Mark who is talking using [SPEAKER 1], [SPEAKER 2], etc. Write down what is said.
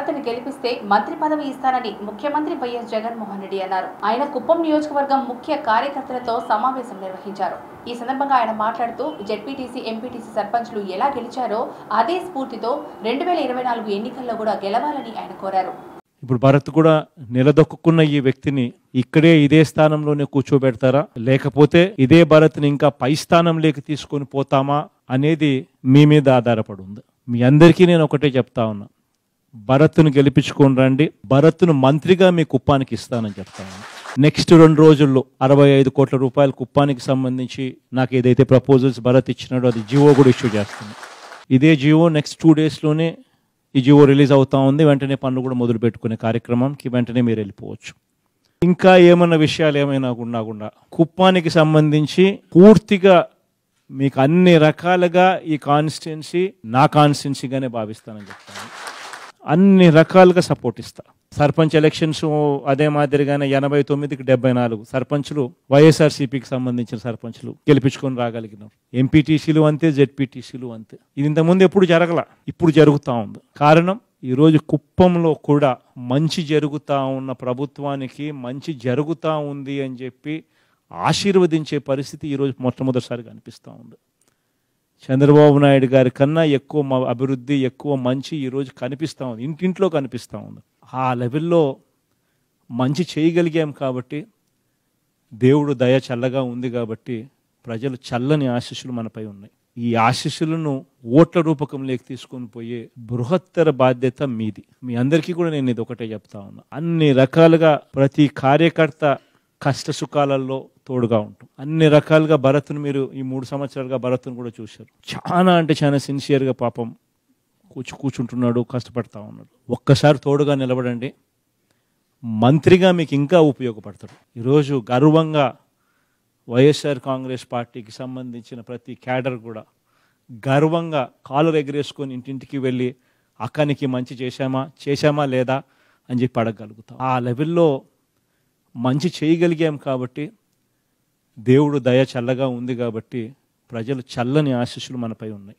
[SPEAKER 1] అభ్యర్థిని గెలిపిస్తే మంత్రి పదవి ఇస్తానని ముఖ్యమంత్రి వైఎస్ జగన్మోహన్ రెడ్డి అన్నారు ఆయన కుప్పం నియోజకవర్గం ముఖ్య కార్యకర్తలతో సమావేశం నిర్వహించారు ఈ సందర్భంగా ఆయన మాట్లాడుతూ జెడ్పీటీసీ ఎంపీటీసీ సర్పంచ్లు ఎలా గెలిచారో అదే స్ఫూర్తితో రెండు వేల ఇరవై నాలుగు ఎన్నికల్లో కూడా గెలవాలని ఆయన కోరారు
[SPEAKER 2] ఇప్పుడు భరత్ కూడా నిలదొక్కున్న ఈ వ్యక్తిని ఇక్కడే ఇదే స్థానంలోనే కూర్చోబెడతారా లేకపోతే ఇదే భరత్ని ఇంకా పై స్థానంలోకి తీసుకొని పోతామా అనేది మీ మీద ఆధారపడి ఉంది మీ అందరికీ నేను ఒకటే చెప్తా ఉన్నా భరత్ను గెలిపించుకొని రండి భరత్ను మంత్రిగా మీ కుప్పానికి ఇస్తానని చెప్తాను నెక్స్ట్ రెండు రోజుల్లో అరవై ఐదు కోట్ల రూపాయల కుప్పానికి సంబంధించి నాకు ఏదైతే ప్రపోజల్స్ భరత్ ఇచ్చినాడో అది జియో కూడా ఇష్యూ చేస్తుంది ఇదే జియో నెక్స్ట్ టూ డేస్లోనే ఈ జియో రిలీజ్ అవుతా ఉంది వెంటనే పనులు కూడా మొదలు పెట్టుకునే కార్యక్రమంకి వెంటనే మీరు వెళ్ళిపోవచ్చు ఇంకా ఏమైనా విషయాలు ఏమైనా గుండా కుప్పానికి సంబంధించి పూర్తిగా మీకు అన్ని రకాలుగా ఈ కాన్స్టిట్యున్సీ నా కాన్స్టిట్యున్సీగానే భావిస్తానని చెప్తాను అన్ని రకాలుగా సపోర్ట్ ఇస్తా సర్పంచ్ ఎలక్షన్స్ అదే మాదిరిగానే ఎనభై తొమ్మిదికి డెబ్బై నాలుగు సర్పంచులు వైఎస్ఆర్సీపీకి సంబంధించిన సర్పంచులు గెలిపించుకొని రాగలిగినారు ఎంపీటీసీలు అంతే జెడ్పీటీసీలు అంతే ఇది ఇంతకుముందు ఎప్పుడు జరగల ఇప్పుడు జరుగుతూ ఉంది కారణం ఈరోజు కుప్పంలో కూడా మంచి జరుగుతూ ఉన్న ప్రభుత్వానికి మంచి జరుగుతూ ఉంది అని చెప్పి ఆశీర్వదించే పరిస్థితి ఈరోజు మొట్టమొదటిసారిగా అనిపిస్తూ ఉంది చంద్రబాబు నాయుడు గారి కన్నా ఎక్కువ అభివృద్ధి ఎక్కువ మంచి ఈరోజు కనిపిస్తూ ఉంది ఇంటింట్లో కనిపిస్తూ ఉంది ఆ లెవెల్లో మంచి చేయగలిగాం కాబట్టి దేవుడు దయ చల్లగా ఉంది కాబట్టి ప్రజలు చల్లని ఆశీస్సులు మనపై ఉన్నాయి ఈ ఆశీస్సులను ఓట్ల రూపకంలోకి తీసుకొని పోయే బృహత్తర బాధ్యత మీది మీ అందరికీ కూడా నేను ఇది ఒకటే చెప్తా ఉన్నా అన్ని రకాలుగా ప్రతి కార్యకర్త కష్ట సుఖాలలో తోడుగా ఉంటాం అన్ని రకాలుగా భరత్ను మీరు ఈ మూడు సంవత్సరాలుగా భరత్ను కూడా చూశారు చాలా అంటే చాలా సిన్సియర్గా పాపం కూర్చు కూర్చుంటున్నాడు కష్టపడతా ఉన్నాడు ఒక్కసారి తోడుగా నిలబడండి మంత్రిగా మీకు ఇంకా ఉపయోగపడతాడు ఈరోజు గర్వంగా వైఎస్ఆర్ కాంగ్రెస్ పార్టీకి సంబంధించిన ప్రతి క్యాడర్ కూడా గర్వంగా కాలు ఎగరేసుకొని ఇంటింటికి వెళ్ళి అక్కనికి మంచి చేశామా చేశామా లేదా అని చెప్పి అడగలుగుతాం ఆ లెవెల్లో మంచి చేయగలిగాం కాబట్టి దేవుడు దయ చల్లగా ఉంది కాబట్టి ప్రజలు చల్లని ఆశీస్సులు మనపై ఉన్నాయి